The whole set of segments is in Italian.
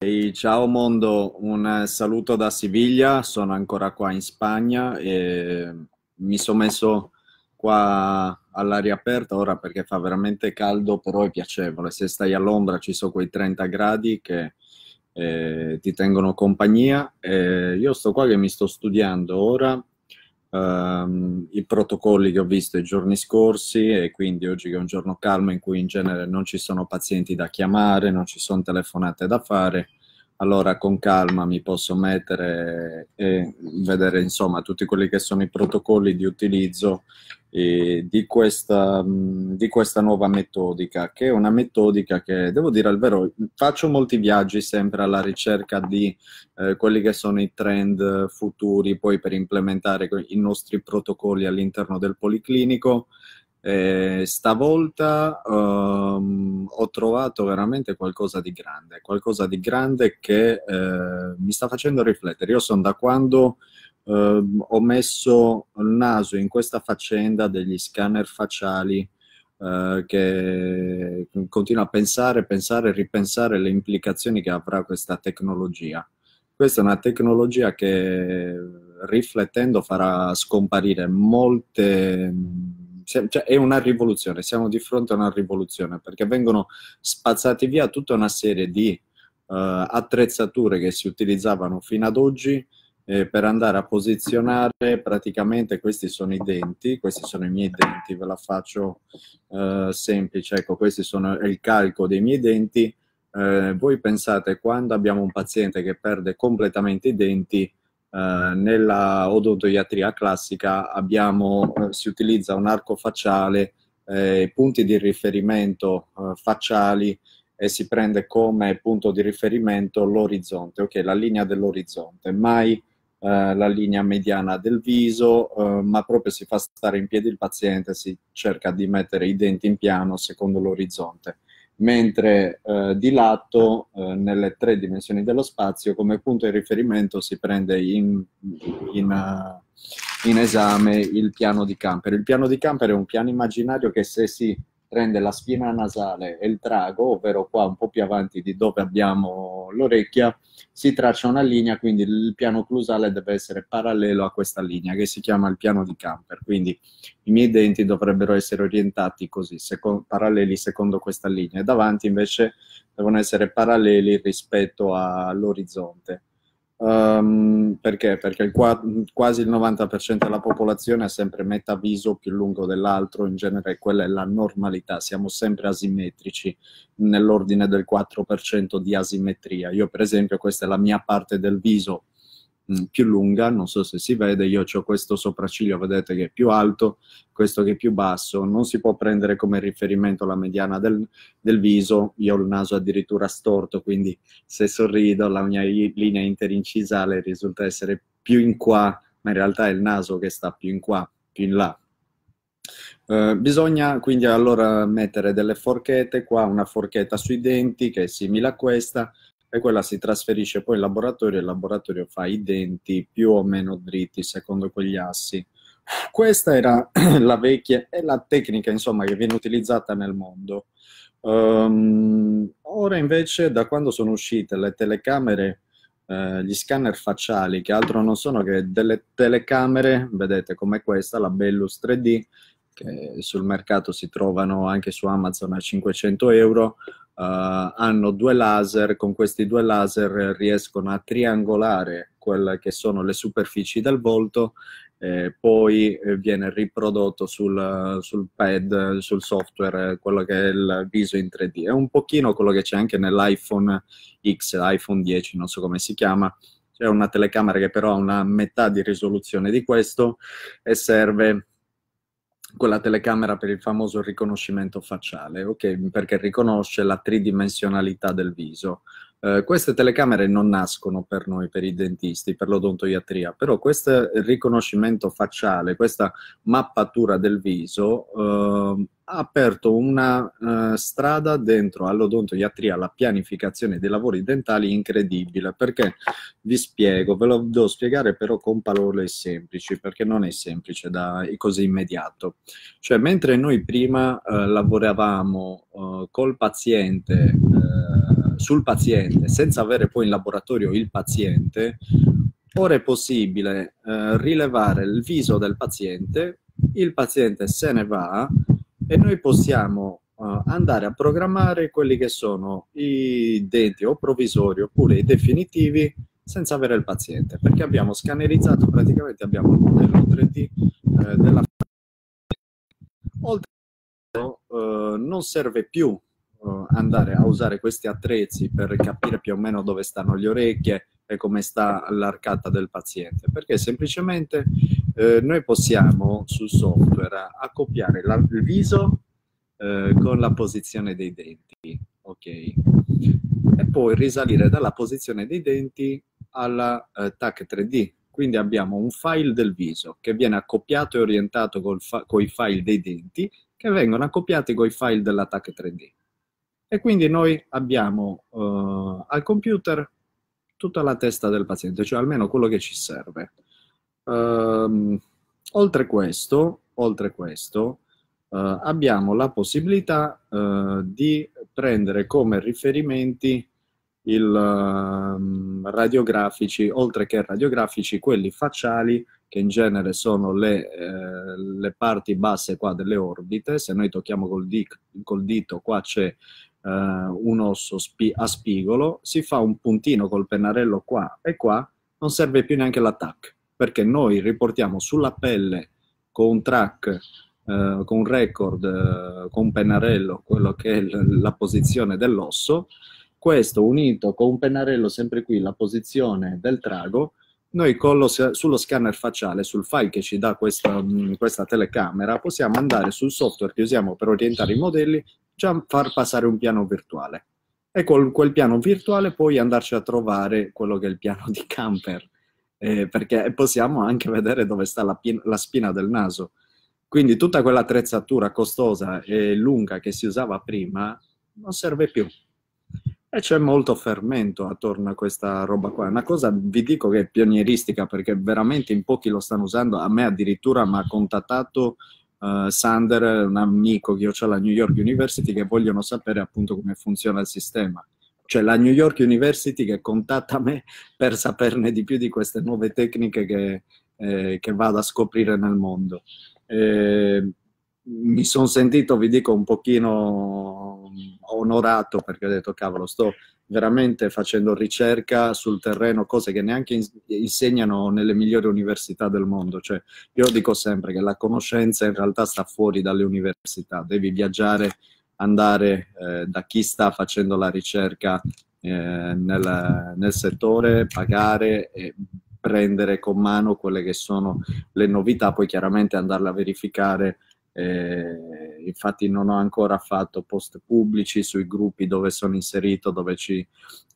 Hey, ciao mondo, un saluto da Siviglia, sono ancora qua in Spagna e mi sono messo qua all'aria aperta ora perché fa veramente caldo, però è piacevole. Se stai all'ombra ci sono quei 30 gradi che eh, ti tengono compagnia. Eh, io sto qua che mi sto studiando ora ehm, i protocolli che ho visto i giorni scorsi e quindi oggi che è un giorno calmo in cui in genere non ci sono pazienti da chiamare, non ci sono telefonate da fare, allora con calma mi posso mettere e vedere insomma tutti quelli che sono i protocolli di utilizzo eh, di, questa, mh, mm, di, questa, nuova metodica, che è una metodica che, devo dire al vero, faccio molti viaggi sempre alla ricerca di eh, quelli che sono i trend futuri, poi per implementare i nostri protocolli all'interno del policlinico. Eh, stavolta um, ho trovato veramente qualcosa di grande, qualcosa di grande che eh, mi sta facendo riflettere. Io sono da quando eh, ho messo il naso in questa faccenda degli scanner facciali eh, che continuo a pensare, pensare e ripensare le implicazioni che avrà questa tecnologia. Questa è una tecnologia che riflettendo farà scomparire molte cioè, è una rivoluzione, siamo di fronte a una rivoluzione perché vengono spazzati via tutta una serie di uh, attrezzature che si utilizzavano fino ad oggi eh, per andare a posizionare praticamente questi sono i denti, questi sono i miei denti, ve la faccio eh, semplice, ecco questi sono il calco dei miei denti, eh, voi pensate quando abbiamo un paziente che perde completamente i denti, eh, nella odontoiatria classica abbiamo, eh, si utilizza un arco facciale, eh, punti di riferimento facciali e si prende come punto di riferimento l'orizzonte, ok, la linea dell'orizzonte, mai eh, la linea mediana del viso, eh, ma proprio si fa stare in piedi il paziente, si cerca di mettere i denti in piano secondo l'orizzonte. Mentre eh, di lato, eh, nelle tre dimensioni dello spazio, come punto di riferimento si prende in, in, in esame il piano di Camper. Il piano di Camper è un piano immaginario che se si prende la spina nasale e il trago, ovvero qua un po' più avanti di dove abbiamo l'orecchia, si traccia una linea, quindi il piano clusale deve essere parallelo a questa linea che si chiama il piano di Camper, quindi i miei denti dovrebbero essere orientati così, seco- paralleli secondo questa linea, e davanti invece devono essere paralleli rispetto all'orizzonte. Um, perché? Perché il qua, quasi il 90% della popolazione ha sempre metà viso più lungo dell'altro, in genere quella è la normalità, siamo sempre asimmetrici nell'ordine del 4% di asimmetria. Io per esempio questa è la mia parte del viso Mm, più lunga, non so se si vede, io ho questo sopracciglio, vedete che è più alto, questo che è più basso, non si può prendere come riferimento la mediana del, del viso, io ho il naso addirittura storto, quindi se sorrido la mia linea interincisale risulta essere più in qua, ma in realtà è il naso che sta più in qua, più in là. Eh, bisogna quindi allora mettere delle forchette, qua una forchetta sui denti che è simile a questa, e quella si trasferisce poi in laboratorio e il laboratorio fa i denti più o meno dritti secondo quegli assi. Questa era la vecchia, è la tecnica insomma che viene utilizzata nel mondo. Um, ora invece da quando sono uscite le telecamere Uh, gli scanner facciali, che altro non sono che delle telecamere, vedete come questa, la Bellus 3D, che sul mercato si trovano anche su Amazon a 500 euro, eh, hanno due laser, con questi due laser riescono a triangolare quelle che sono le superfici del volto eh, poi viene riprodotto sul, sul, pad, sul software, quello che è il viso in 3D. È un pochino quello che c'è anche nell'iPhone X, iPhone 10, non so come si chiama. C'è una telecamera che però ha una metà di risoluzione di questo e serve con la telecamera per il famoso riconoscimento facciale, okay? perché riconosce la tridimensionalità del viso. Eh, queste telecamere non nascono per noi, per i dentisti, per l'odontoiatria, però questo riconoscimento facciale, questa mappatura del viso eh, ha aperto una uh, strada dentro all'odontoiatria, alla pianificazione dei lavori dentali incredibile, perché vi spiego, ve lo devo spiegare però con parole semplici, perché non è semplice da, è così immediato. Cioè, mentre noi prima uh, lavoravamo uh, col paziente, sul paziente, senza avere poi in laboratorio il paziente, ora è possibile rilevare il viso del paziente, il paziente se ne va, e noi possiamo uh, andare a programmare quelli che sono i denti o provvisori oppure i definitivi senza avere il paziente, perché abbiamo scannerizzato praticamente abbiamo il modello 3D eh, della oltre a eh, non serve più eh, andare a usare questi attrezzi per capire più o meno dove stanno le orecchie e come sta l'arcata del paziente, perché semplicemente eh, noi possiamo sul software accoppiare la, il viso eh, con la posizione dei denti, ok? E poi risalire dalla posizione dei denti alla eh, TAC 3D. Quindi abbiamo un file del viso che viene accoppiato e orientato con fa- i file dei denti che vengono accoppiati con i file della TAC 3D. E quindi noi abbiamo eh, al computer tutta la testa del paziente, cioè almeno quello che ci serve. Um, oltre questo, oltre questo uh, abbiamo la possibilità uh, di prendere come riferimenti il, um, radiografici, oltre che radiografici, quelli facciali, che in genere sono le, eh, le parti basse qua delle orbite. Se noi tocchiamo col, di, col dito, qua c'è eh, un osso spi a spigolo, si fa un puntino col pennarello qua e qua, non serve più neanche l'attacco perché noi riportiamo sulla pelle con un track, eh, con un record, eh, con un pennarello, quello che è l- la posizione dell'osso, questo unito con un pennarello sempre qui, la posizione del trago, noi lo, sullo scanner facciale, sul file che ci dà questa, mm, questa, telecamera, possiamo andare sul software che usiamo per orientare i modelli, già far passare un piano virtuale. E con quel piano virtuale poi andarci a trovare quello che è il piano di camper eh, perché possiamo anche vedere dove sta la, la, spina del naso. Quindi tutta quell'attrezzatura costosa e lunga che si usava prima non serve più. E c'è molto fermento attorno a questa roba qua. Una cosa vi dico che è pionieristica perché veramente in pochi lo stanno usando. A me addirittura mi ha contattato Uh, Sander, un amico che io ho alla New York University, che vogliono sapere appunto come funziona il sistema cioè la New York University che contatta me per saperne di più di queste nuove tecniche che, eh, che vado a scoprire nel mondo. Eh, mi sono sentito, vi dico, un pochino onorato perché ho detto, cavolo, sto veramente facendo ricerca sul terreno, cose che neanche insegnano nelle migliori università del mondo. Cioè, io dico sempre che la conoscenza in realtà sta fuori dalle università, devi viaggiare andare eh, da chi sta facendo la ricerca eh, nel, nel, settore, pagare e prendere con mano quelle che sono le novità, poi chiaramente andarle a verificare. Eh, infatti non ho ancora fatto post pubblici sui gruppi dove sono inserito, dove ci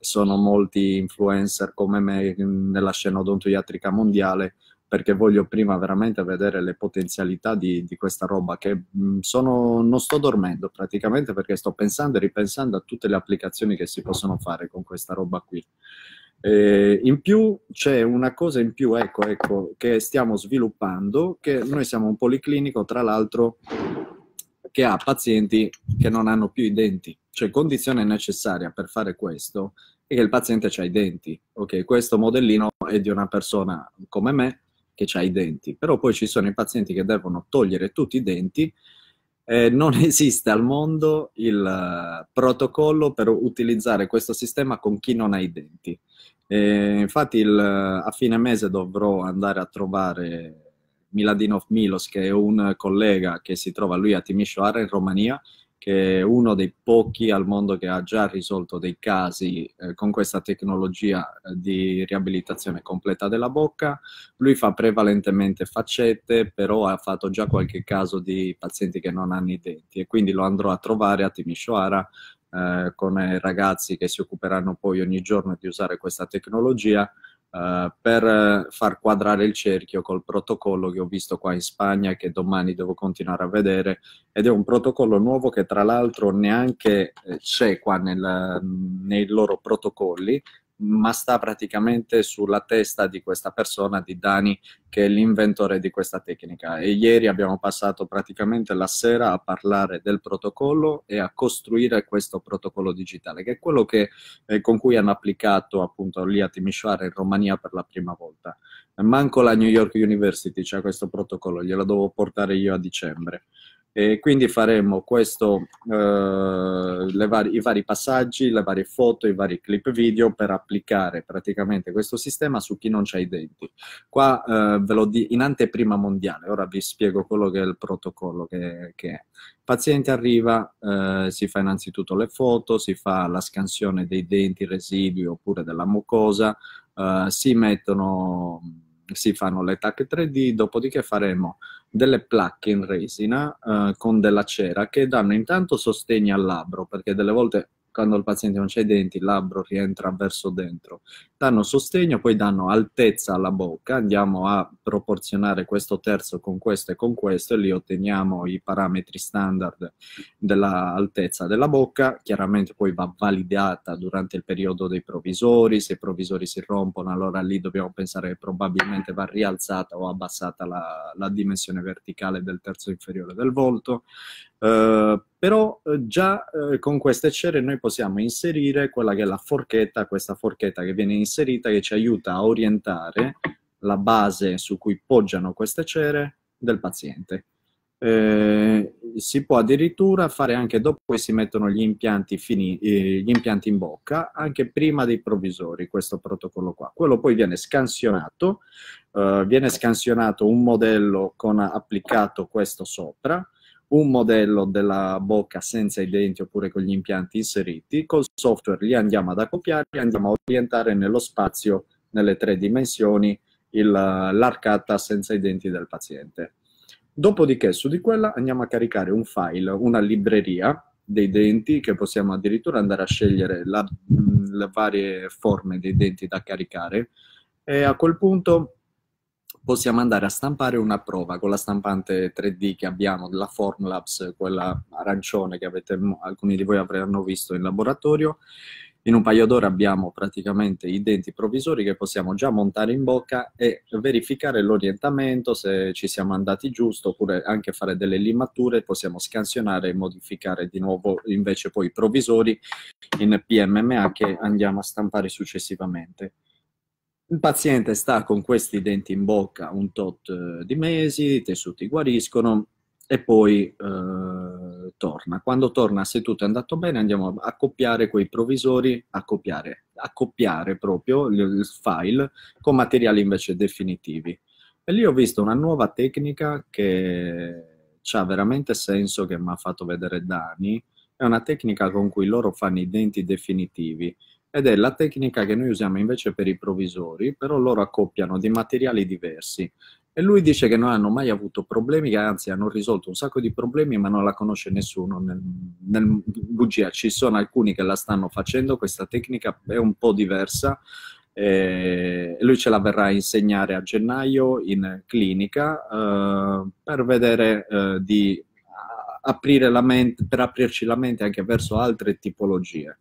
sono molti influencer come me nella scena odontoiatrica mondiale, perché voglio prima veramente vedere le potenzialità di, di questa roba che mm, sono, non sto dormendo praticamente perché sto pensando e ripensando a tutte le applicazioni che si possono fare con questa roba qui. Eh, in più c'è una cosa in più ecco, ecco, che stiamo sviluppando, che noi siamo un policlinico tra l'altro che ha pazienti che non hanno più i denti, cioè condizione necessaria per fare questo è che il paziente ha i denti. Ok, questo modellino è di una persona come me che ha i denti, però poi ci sono i pazienti che devono togliere tutti i denti. Eh, non esiste al mondo il eh, protocollo per utilizzare questo sistema con chi non ha i denti. Eh, infatti il, eh, a fine mese dovrò andare a trovare Miladinov Milos, che è un collega che si trova lui a Timisoara in Romania, che è uno dei pochi al mondo che ha già risolto dei casi eh, con questa tecnologia eh, di riabilitazione completa della bocca. Lui fa prevalentemente faccette, però ha fatto già qualche caso di pazienti che non hanno i denti e quindi lo andrò a trovare a Timisoara eh, con i eh, ragazzi che si occuperanno poi ogni giorno di usare questa tecnologia Uh, per eh, far quadrare il cerchio col protocollo che ho visto qua in Spagna, che domani devo continuare a vedere, ed è un protocollo nuovo che tra l'altro neanche eh, c'è qua nel, nei loro protocolli, ma sta praticamente sulla testa di questa persona, di Dani, che è l'inventore di questa tecnica. E ieri abbiamo passato praticamente la sera a parlare del protocollo e a costruire questo protocollo digitale, che è quello che, eh, con cui hanno applicato appunto lì a Timisoara in Romania per la prima volta. Manco la New York University c'è cioè questo protocollo, glielo devo portare io a dicembre. E quindi faremo questo, eh, vari, i vari passaggi, le varie foto, i vari clip video per applicare praticamente questo sistema su chi non ha i denti. Qua eh, ve lo dico in anteprima mondiale, ora vi spiego quello che è il protocollo che, che è. Il paziente arriva, eh, si fa innanzitutto le foto, si fa la scansione dei denti residui oppure della mucosa, eh, si mettono si fanno le tacche 3D, dopodiché faremo delle placche in resina eh, con della cera che danno intanto sostegno al labbro, perché delle volte quando il paziente non c'è i denti, il labbro rientra verso dentro. Danno sostegno, poi danno altezza alla bocca, andiamo a proporzionare questo terzo con questo e con questo e lì otteniamo i parametri standard dell'altezza della bocca. Chiaramente poi va validata durante il periodo dei provvisori, se i provvisori si rompono allora lì dobbiamo pensare che probabilmente va rialzata o abbassata la, la dimensione verticale del terzo inferiore del volto. Eh, però eh, già uh, con queste cere noi possiamo inserire quella che è la forchetta, questa forchetta che viene inserita che ci aiuta a orientare la base su cui poggiano queste cere del paziente. Eh, si può addirittura fare anche dopo che si mettono gli impianti, fini, eh, gli impianti in bocca, anche prima dei provvisori, questo protocollo qua. Quello poi viene scansionato, eh, viene scansionato un modello con applicato questo sopra, un modello della bocca senza i denti oppure con gli impianti inseriti, col software li andiamo ad accoppiare e andiamo a orientare nello spazio, nelle tre dimensioni, il, l'arcata senza i denti del paziente. Dopodiché su di quella andiamo a caricare un file, una libreria dei denti che possiamo addirittura andare a scegliere la, le varie forme dei denti da caricare e a quel punto possiamo andare a stampare una prova con la stampante 3D che abbiamo la Formlabs, quella arancione che avete, alcuni di voi avranno visto in laboratorio. In un paio d'ore abbiamo praticamente i denti provvisori che possiamo già montare in bocca e verificare l'orientamento, se ci siamo andati giusto, oppure anche fare delle limature, possiamo scansionare e modificare di nuovo invece poi i provvisori in PMMA che andiamo a stampare successivamente. Il paziente sta con questi denti in bocca un tot eh, di mesi, i tessuti guariscono e poi eh, torna. Quando torna, se tutto è andato bene, andiamo a accoppiare quei provvisori, accoppiare, accoppiare proprio il file con materiali invece definitivi. E lì ho visto una nuova tecnica che ha veramente senso, che mi ha fatto vedere Dani, è una tecnica con cui loro fanno i denti definitivi ed è la tecnica che noi usiamo invece per i provvisori, però loro accoppiano di materiali diversi. E lui dice che non hanno mai avuto problemi, che anzi hanno risolto un sacco di problemi, ma non la conosce nessuno. Nel, nel bugia ci sono alcuni che la stanno facendo, questa tecnica è un po' diversa. Eh, lui ce la verrà a insegnare a gennaio in clinica eh, per vedere eh, di aprire la mente, per aprirci la mente anche verso altre tipologie.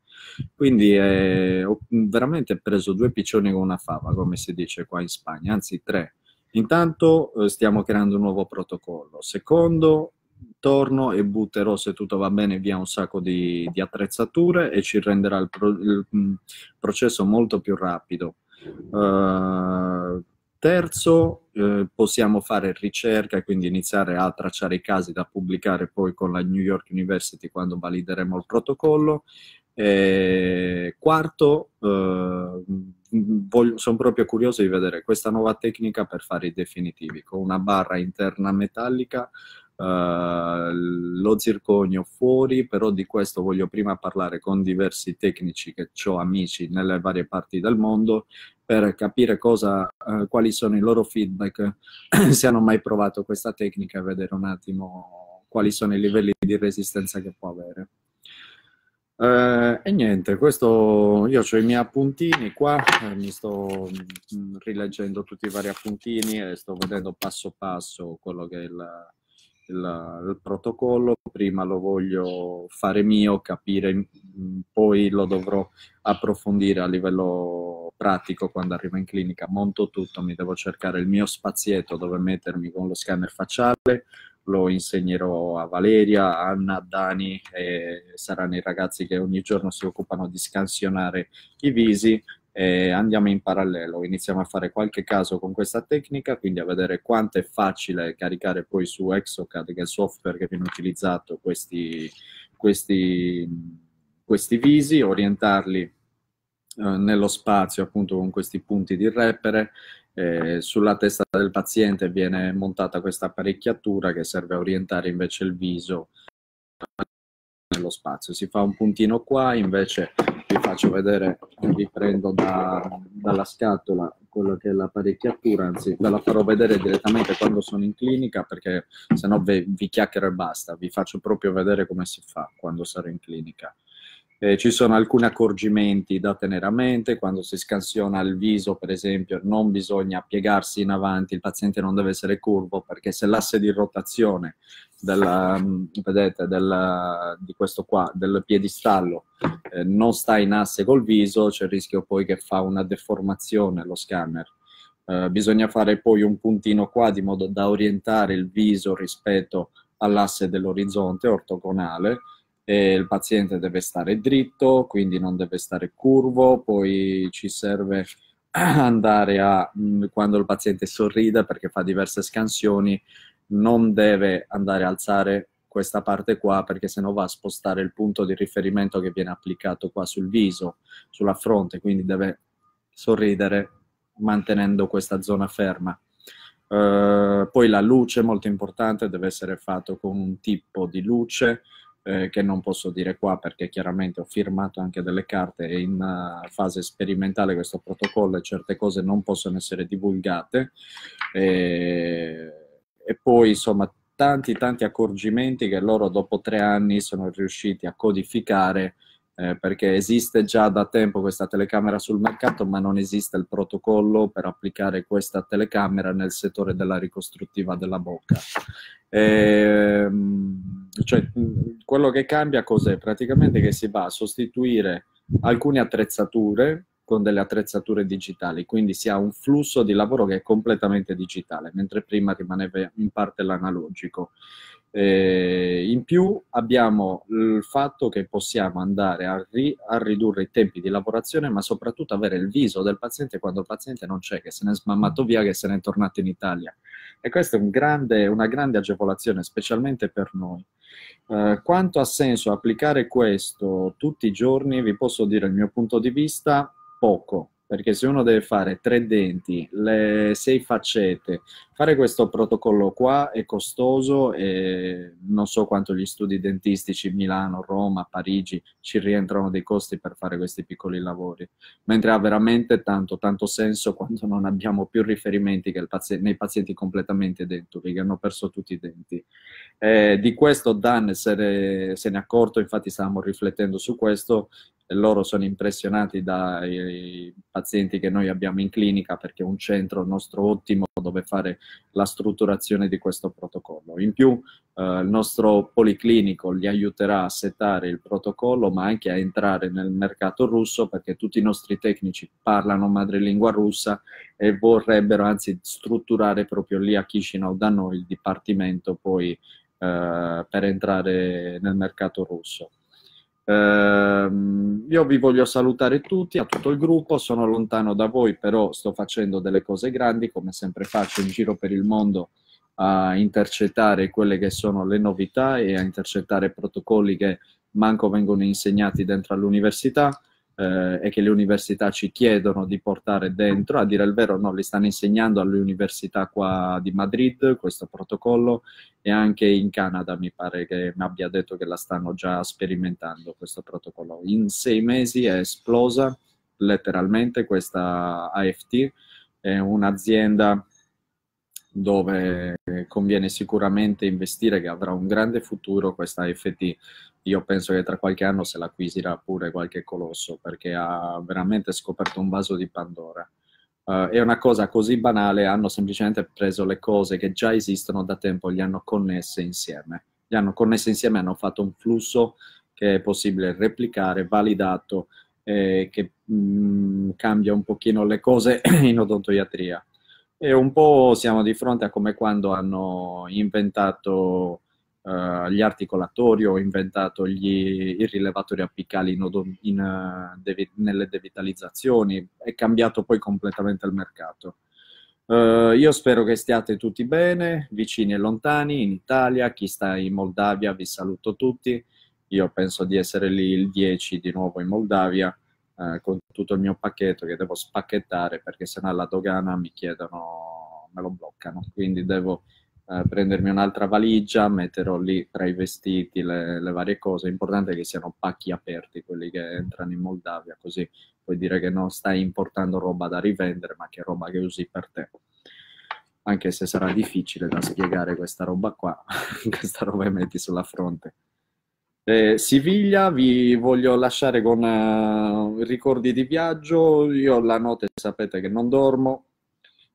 Quindi eh, ho veramente preso due piccioni con una fava, come si dice qua in Spagna, anzi tre. Intanto eh, stiamo creando un nuovo protocollo. Secondo, torno e butterò, se tutto va bene, via un sacco di, di attrezzature e ci renderà il, pro, il mm, processo molto più rapido. Uh, terzo, eh, possiamo fare ricerca e quindi iniziare a tracciare i casi da pubblicare poi con la New York University quando valideremo il protocollo. E eh, quarto, eh, sono proprio curioso di vedere questa nuova tecnica per fare i definitivi, con una barra interna metallica, eh, lo zirconio fuori, però di questo voglio prima parlare con diversi tecnici che ho amici nelle varie parti del mondo per capire cosa, eh, quali sono i loro feedback, se hanno mai provato questa tecnica e vedere un attimo quali sono i livelli di resistenza che può avere. Eh, e niente, questo io ho i miei appuntini qua, eh, mi sto mh, mm, rileggendo tutti i vari appuntini e sto vedendo passo passo quello che è il, il, il protocollo. Prima lo voglio fare mio, capire, mh, mm, poi lo dovrò approfondire a livello pratico quando arrivo in clinica. Monto tutto, mi devo cercare il mio spazietto dove mettermi con lo scanner facciale, lo insegnerò a Valeria, Anna, Dani, saranno i ragazzi che ogni giorno si occupano di scansionare i visi andiamo in parallelo, iniziamo a fare qualche caso con questa tecnica, quindi a vedere quanto è facile caricare poi su Exocad, che è il software che viene utilizzato, questi, questi, questi visi, orientarli eh, nello spazio appunto con questi punti di repere eh, sulla testa del paziente viene montata questa apparecchiatura che serve a orientare invece il viso nello spazio. Si fa un puntino qua, invece vi faccio vedere, vi prendo da, dalla scatola quello che è l'apparecchiatura, anzi ve la farò vedere direttamente quando sono in clinica perché se no vi, vi chiacchiero e basta, vi faccio proprio vedere come si fa quando sarò in clinica. Eh, ci sono alcuni accorgimenti da tenere a mente, quando si scansiona il viso per esempio non bisogna piegarsi in avanti, il paziente non deve essere curvo perché se l'asse di rotazione della, mm, vedete, della, di questo qua, del piedistallo eh, non sta in asse col viso c'è il rischio poi che fa una deformazione lo scanner. Eh, bisogna fare poi un puntino qua di modo da orientare il viso rispetto all'asse dell'orizzonte ortogonale e il paziente deve stare dritto, quindi non deve stare curvo, poi ci serve andare a mm, quando il paziente sorride perché fa diverse scansioni, non deve andare a alzare questa parte qua perché sennò va a spostare il punto di riferimento che viene applicato qua sul viso, sulla fronte, quindi deve sorridere mantenendo questa zona ferma. Uh, poi la luce, molto importante, deve essere fatto con un tipo di luce eh, che non posso dire qua perché chiaramente ho firmato anche delle carte e in uh, fase sperimentale questo protocollo e certe cose non possono essere divulgate. E, e poi insomma tanti tanti accorgimenti che loro dopo tre anni sono riusciti a codificare eh, perché esiste già da tempo questa telecamera sul mercato, ma non esiste il protocollo per applicare questa telecamera nel settore della ricostruttiva della bocca. Ehm, cioè, quello che cambia cos'è? Praticamente che si va a sostituire alcune attrezzature con delle attrezzature digitali, quindi si ha un flusso di lavoro che è completamente digitale, mentre prima rimaneva in parte l'analogico. Eh, in più abbiamo il fatto che possiamo andare a, ri- a, ridurre i tempi di lavorazione, ma soprattutto avere il viso del paziente quando il paziente non c'è, che se n'è smammato via, che se n'è tornato in Italia. E questa è un grande, una grande agevolazione, specialmente per noi. Eh, quanto ha senso applicare questo tutti i giorni, vi posso dire il mio punto di vista, poco, perché se uno deve fare tre denti, le sei faccette, fare questo protocollo qua è costoso e non so quanto gli studi dentistici Milano, Roma, Parigi ci rientrano dei costi per fare questi piccoli lavori, mentre ha veramente tanto, tanto senso quando non abbiamo più riferimenti paziente, nei pazienti completamente denturi, che hanno perso tutti i denti. Eh, di questo Dan se ne è accorto, infatti stavamo riflettendo su questo loro sono impressionati dai pazienti che noi abbiamo in clinica perché è un centro nostro ottimo dove fare la strutturazione di questo protocollo. In più eh, il nostro policlinico li aiuterà a settare il protocollo ma anche a entrare nel mercato russo perché tutti i nostri tecnici parlano madrelingua russa e vorrebbero anzi strutturare proprio lì a Chisinau da noi il dipartimento poi eh, per entrare nel mercato russo. Uh, io vi voglio salutare tutti, a tutto il gruppo, sono lontano da voi, però sto facendo delle cose grandi, come sempre faccio in giro per il mondo a intercettare quelle che sono le novità e a intercettare protocolli che manco vengono insegnati dentro all'università eh, e che le università ci chiedono di portare dentro, a dire il vero no, li stanno insegnando alle università qua di Madrid questo protocollo e anche in Canada mi pare che mi abbia detto che la stanno già sperimentando questo protocollo. In sei mesi è esplosa letteralmente questa AFT, è un'azienda dove conviene sicuramente investire, che avrà un grande futuro questa AFT io penso che tra qualche anno se l'acquisirà pure qualche colosso perché ha veramente scoperto un vaso di Pandora. Uh, eh, è una cosa così banale, hanno semplicemente preso le cose che già esistono da tempo, le hanno connesse insieme. Le hanno connesse insieme, hanno fatto un flusso che è possibile replicare, validato, eh, che mh, mm, cambia un pochino le cose in odontoiatria. E un po' siamo di fronte a come quando hanno inventato uh, gli articolatori, ho inventato gli, i rilevatori apicali in in, uh, devi, nelle devitalizzazioni, è cambiato poi completamente il mercato. Uh, io spero che stiate tutti bene, vicini e lontani, in Italia, chi sta in Moldavia vi saluto tutti, io penso di essere lì il 10 di nuovo in Moldavia uh, con tutto il mio pacchetto che devo spacchettare perché se no alla dogana mi chiedono, me lo bloccano, quindi devo eh, prendermi un'altra valigia, metterò lì tra i vestiti le, le varie cose. L'importante è che siano pacchi aperti quelli che entrano in Moldavia, così puoi dire che non stai importando roba da rivendere, ma che roba che usi per te. Anche se sarà difficile da spiegare questa roba qua, questa roba che metti sulla fronte. Eh, Siviglia, vi voglio lasciare con uh, ricordi di viaggio. Io la notte sapete che non dormo,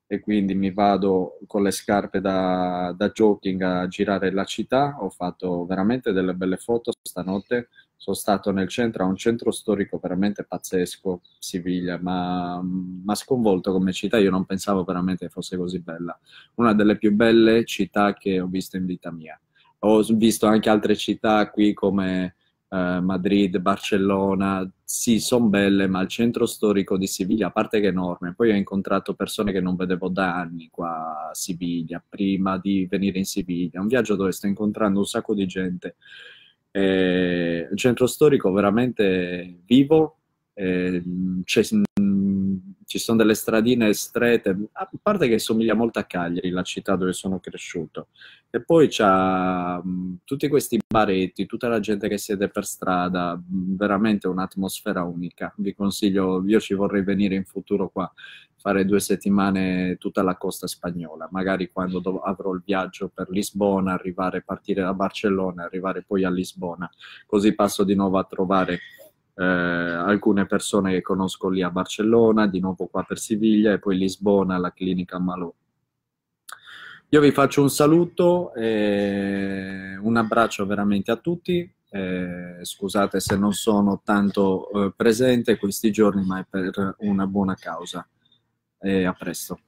e quindi mi vado con le scarpe da, da jogging a girare la città. Ho fatto veramente delle belle foto stanotte. Sono stato nel centro, a un centro storico veramente pazzesco, Siviglia, ma, ma sconvolto come città. Io non pensavo veramente fosse così bella. Una delle più belle città che ho visto in vita mia. Ho visto anche altre città qui come eh, Madrid, Barcellona, sì, sono belle, ma il centro storico di Siviglia, a parte che è enorme, poi ho incontrato persone che non vedevo da anni qua a Siviglia, prima di venire in Siviglia, un viaggio dove sto incontrando un sacco di gente. E eh, il centro storico veramente vivo, eh, c'è ci sono delle stradine strette, a parte che somiglia molto a Cagliari, la città dove sono cresciuto, e poi c'ha mm, tutti questi baretti, tutta la gente che siede per strada, mm, veramente un'atmosfera unica. Vi consiglio, io ci vorrei venire in futuro qua, fare due settimane tutta la costa spagnola, magari quando dov- avrò il viaggio per Lisbona, arrivare, partire da Barcellona, arrivare poi a Lisbona, così passo di nuovo a trovare eh, alcune persone che conosco lì a Barcellona, di nuovo qua per Siviglia e poi Lisbona alla clinica Malò. Io vi faccio un saluto e un abbraccio veramente a tutti. Eh, scusate se non sono tanto eh, presente questi giorni, ma è per una buona causa. E a presto.